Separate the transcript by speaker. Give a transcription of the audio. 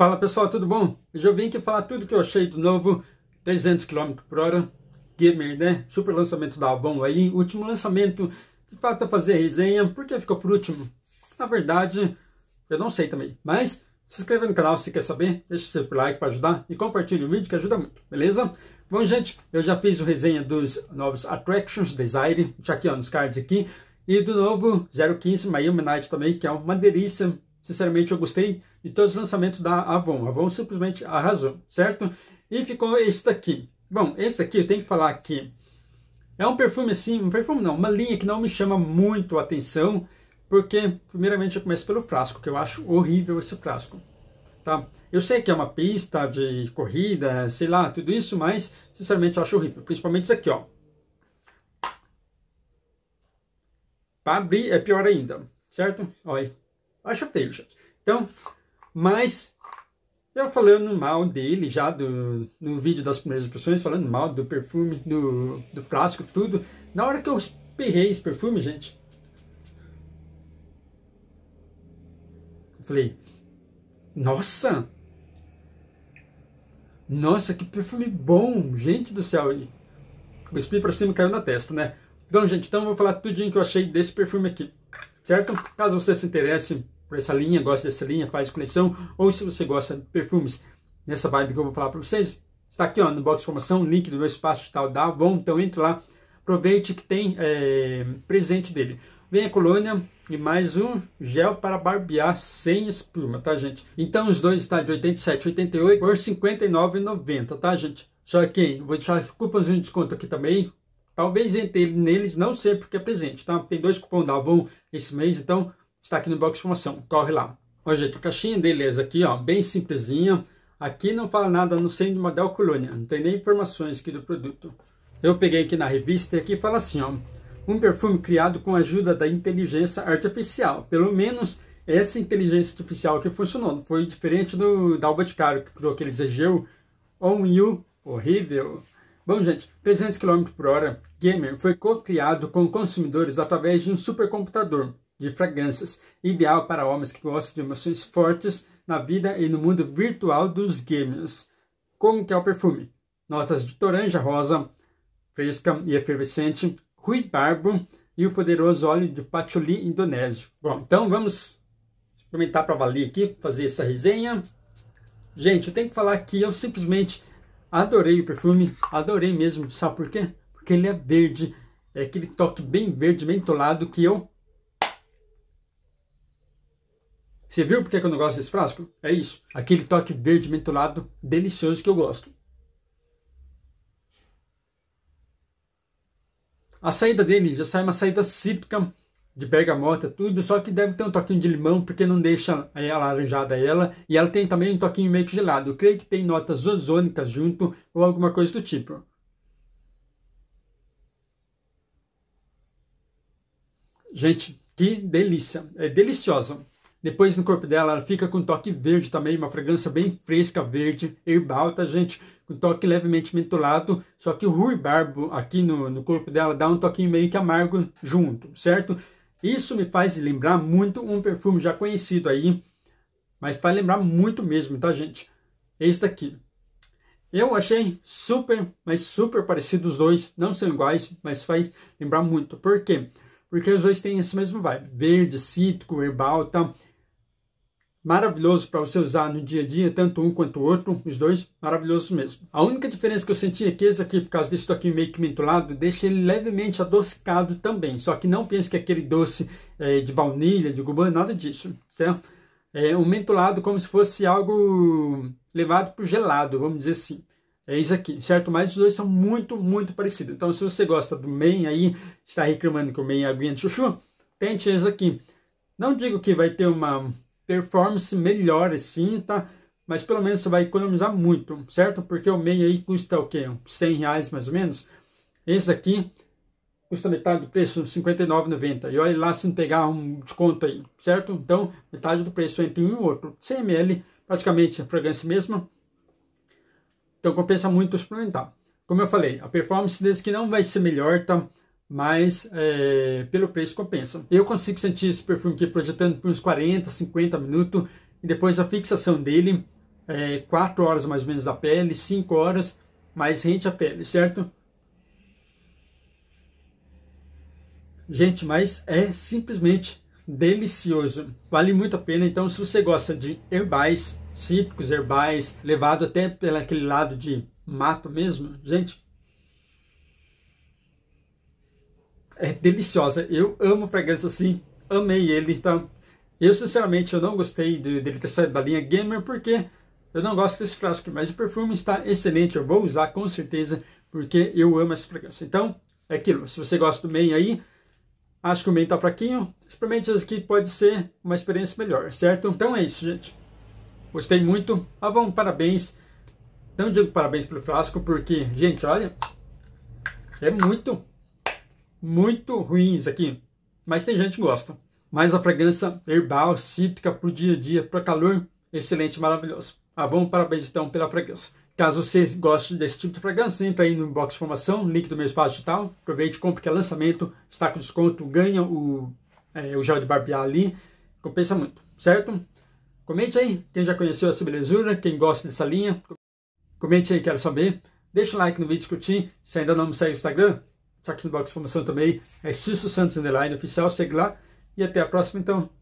Speaker 1: Fala pessoal, tudo bom? Hoje eu vim aqui falar tudo que eu achei do novo 300 km por hora Gamer, né? Super lançamento da Avon aí, último lançamento. De fato, fazer resenha, porque ficou por último? Na verdade, eu não sei também. Mas se inscreva no canal se quer saber, deixa seu like para ajudar e compartilhe o vídeo que ajuda muito, beleza? Bom, gente, eu já fiz o resenha dos novos Attractions Desire, já aqui ó, nos cards aqui, e do novo 015 My Humanite também, que é uma delícia Sinceramente, eu gostei de todos os lançamentos da Avon. A Avon simplesmente arrasou, certo? E ficou esse daqui. Bom, esse daqui eu tenho que falar que é um perfume assim, um perfume não, uma linha que não me chama muito a atenção, porque primeiramente eu começo pelo frasco, que eu acho horrível esse frasco. Tá? Eu sei que é uma pista de corrida, sei lá, tudo isso, mas sinceramente eu acho horrível, principalmente isso aqui, ó. Para abrir é pior ainda, certo? Olha aí. Acho feio, gente. Então, mas eu falando mal dele já do, no vídeo das primeiras impressões, falando mal do perfume, do, do frasco, tudo. Na hora que eu espirrei esse perfume, gente, eu falei, nossa! Nossa, que perfume bom! Gente do céu! Eu cuspi pra cima caiu na testa, né? Então, gente, então eu vou falar tudinho que eu achei desse perfume aqui certo? Caso você se interesse por essa linha, goste dessa linha, faz coleção, ou se você gosta de perfumes, nessa vibe que eu vou falar para vocês, está aqui ó, no box de informação, link do meu espaço digital da Avon, então entre lá, aproveite que tem é, presente dele. Vem a colônia e mais um gel para barbear sem espuma, tá gente? Então os dois estão de 87,88 por 59,90, tá gente? Só que vou deixar cupons de desconto aqui também, Talvez entre neles, não sei porque é presente, tá? Tem dois cupom da Avon esse mês, então está aqui no box de promoção. Corre lá. Ó, gente, a caixinha beleza aqui, ó, bem simplesinha. Aqui não fala nada, não sei de model colônia, não tem nem informações aqui do produto. Eu peguei aqui na revista e aqui fala assim, ó, um perfume criado com a ajuda da inteligência artificial. Pelo menos essa inteligência artificial que funcionou, foi diferente do da Alba de Caro, que criou aqueles Egeu, On You, horrível. Bom, gente, 300 km por hora Gamer foi co-criado com consumidores através de um supercomputador de fragrâncias, ideal para homens que gostam de emoções fortes na vida e no mundo virtual dos gamers. Como que é o perfume? Notas de toranja rosa, fresca e efervescente, barbo e o poderoso óleo de patchouli indonésio. Bom, então vamos experimentar para valer aqui, fazer essa resenha. Gente, eu tenho que falar que eu simplesmente Adorei o perfume, adorei mesmo. Sabe por quê? Porque ele é verde. É aquele toque bem verde, bem tolado que eu... Você viu porque que eu não gosto desse frasco? É isso. Aquele toque verde mentolado delicioso que eu gosto. A saída dele já sai uma saída cítrica de bergamota, tudo, só que deve ter um toquinho de limão, porque não deixa ela alaranjada ela, e ela tem também um toquinho meio que gelado. Eu creio que tem notas ozônicas junto, ou alguma coisa do tipo. Gente, que delícia! É deliciosa! Depois no corpo dela, ela fica com um toque verde também, uma fragrância bem fresca, verde, herbal, tá, gente? Com um toque levemente mentolado, só que o ruibarbo aqui no, no corpo dela dá um toquinho meio que amargo junto, certo? Isso me faz lembrar muito um perfume já conhecido aí, mas faz lembrar muito mesmo, tá, gente? Esse daqui. Eu achei super, mas super parecido os dois. Não são iguais, mas faz lembrar muito. Por quê? Porque os dois têm esse mesmo vibe. Verde, cítrico, herbal e tal maravilhoso para você usar no dia a dia, tanto um quanto o outro, os dois maravilhosos mesmo. A única diferença que eu senti é que esse aqui, por causa desse toquinho meio que mentolado, deixa ele levemente adocicado também, só que não pense que é aquele doce é, de baunilha, de gubã, nada disso, certo? É um mentolado como se fosse algo levado para gelado, vamos dizer assim. É isso aqui, certo? Mas os dois são muito, muito parecidos. Então, se você gosta do meio aí, está reclamando que o MEI é aguinha de chuchu, tente esse aqui. Não digo que vai ter uma performance melhor sim, tá? Mas pelo menos você vai economizar muito, certo? Porque o meio aí custa o quê? 100 reais mais ou menos. Esse daqui custa metade do preço, R$ 59,90. E olha lá se não pegar um desconto aí, certo? Então, metade do preço entre um e outro. 100 ml, praticamente a fragrância mesma. Então, compensa muito experimentar. Como eu falei, a performance desse aqui não vai ser melhor, tá? mas é, pelo preço compensa. Eu consigo sentir esse perfume aqui projetando por uns 40, 50 minutos e depois a fixação dele, é, 4 horas mais ou menos da pele, 5 horas mais rente a pele, certo? Gente, mas é simplesmente delicioso. Vale muito a pena. Então, se você gosta de herbais, cítricos, herbais, levado até pelo aquele lado de mato mesmo, gente, é deliciosa. Eu amo fragrância assim, amei ele. Então, eu sinceramente eu não gostei de, dele ter saído da linha Gamer porque eu não gosto desse frasco, mas o perfume está excelente, eu vou usar com certeza porque eu amo essa fragrância. Então, é aquilo. Se você gosta do MEI aí, acho que o MEI tá fraquinho, experimente esse aqui, pode ser uma experiência melhor, certo? Então é isso, gente. Gostei muito. Avon, ah, parabéns. Não digo parabéns pelo frasco, porque, gente, olha, é muito muito ruins aqui, mas tem gente que gosta. Mas a fragrância herbal, cítrica, para o dia a dia, para calor, excelente, maravilhoso. Avon, ah, parabéns então pela fragrância. Caso você goste desse tipo de fragrância, entra aí no inbox de formação, link do meu espaço digital. Aproveite, compre que é lançamento, está com desconto, ganha o, é, o gel de barbear ali. Compensa muito, certo? Comente aí quem já conheceu essa belezura, quem gosta dessa linha. Comente aí, quero saber. Deixa o like no vídeo, curtir. Se ainda não me segue no Instagram, Aqui no box de informação também é Cício Santos Underline Oficial. Segue lá e até a próxima então.